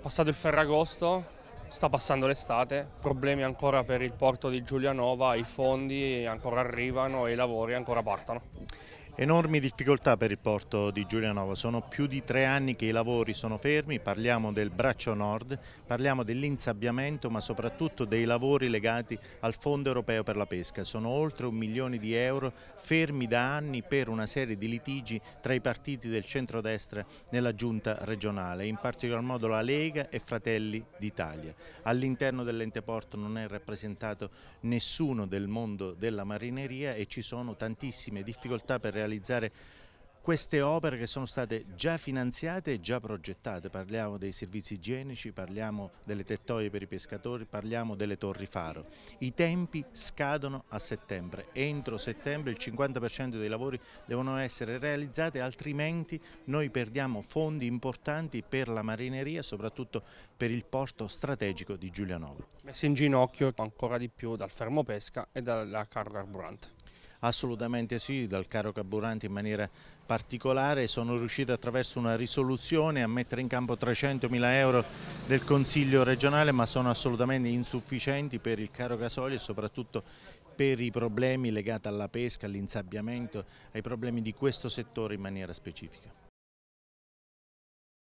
Passato il Ferragosto, sta passando l'estate, problemi ancora per il porto di Giulianova, i fondi ancora arrivano e i lavori ancora partono. Enormi difficoltà per il porto di Giulianova, sono più di tre anni che i lavori sono fermi, parliamo del braccio nord, parliamo dell'insabbiamento ma soprattutto dei lavori legati al Fondo Europeo per la Pesca. Sono oltre un milione di euro fermi da anni per una serie di litigi tra i partiti del centrodestra nella giunta regionale, in particolar modo la Lega e Fratelli d'Italia. All'interno dell'ente porto non è rappresentato nessuno del mondo della marineria e ci sono tantissime difficoltà per realizzare realizzare queste opere che sono state già finanziate e già progettate, parliamo dei servizi igienici, parliamo delle tettoie per i pescatori, parliamo delle torri faro. I tempi scadono a settembre, entro settembre il 50% dei lavori devono essere realizzati altrimenti noi perdiamo fondi importanti per la marineria, soprattutto per il porto strategico di Giulianovo. Messi in ginocchio ancora di più dal fermo pesca e dalla carga carburante. Assolutamente sì, dal caro carburante in maniera particolare sono riuscito attraverso una risoluzione a mettere in campo 300 mila euro del Consiglio regionale ma sono assolutamente insufficienti per il caro gasolio e soprattutto per i problemi legati alla pesca, all'insabbiamento, ai problemi di questo settore in maniera specifica.